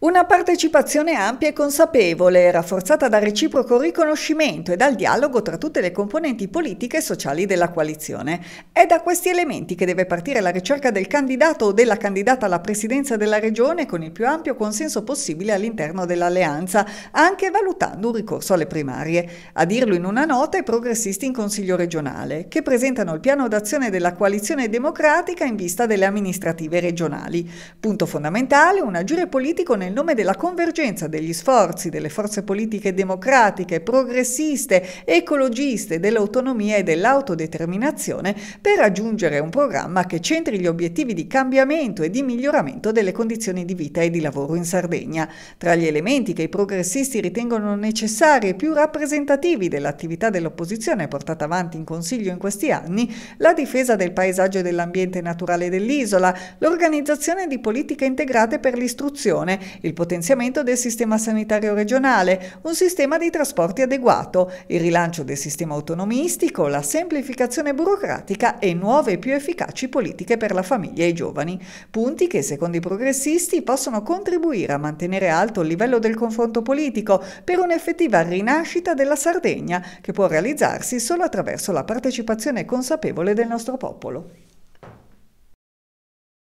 Una partecipazione ampia e consapevole, rafforzata dal reciproco riconoscimento e dal dialogo tra tutte le componenti politiche e sociali della coalizione. È da questi elementi che deve partire la ricerca del candidato o della candidata alla presidenza della regione con il più ampio consenso possibile all'interno dell'alleanza, anche valutando un ricorso alle primarie. A dirlo in una nota i progressisti in Consiglio regionale, che presentano il piano d'azione della coalizione democratica in vista delle amministrative regionali. Punto fondamentale, un agire politico nel in nome della convergenza degli sforzi delle forze politiche democratiche, progressiste, ecologiste, dell'autonomia e dell'autodeterminazione per raggiungere un programma che centri gli obiettivi di cambiamento e di miglioramento delle condizioni di vita e di lavoro in Sardegna. Tra gli elementi che i progressisti ritengono necessari e più rappresentativi dell'attività dell'opposizione portata avanti in Consiglio in questi anni, la difesa del paesaggio e dell'ambiente naturale dell'isola, l'organizzazione di politiche integrate per l'istruzione il potenziamento del sistema sanitario regionale, un sistema di trasporti adeguato, il rilancio del sistema autonomistico, la semplificazione burocratica e nuove e più efficaci politiche per la famiglia e i giovani. Punti che, secondo i progressisti, possono contribuire a mantenere alto il livello del confronto politico per un'effettiva rinascita della Sardegna, che può realizzarsi solo attraverso la partecipazione consapevole del nostro popolo.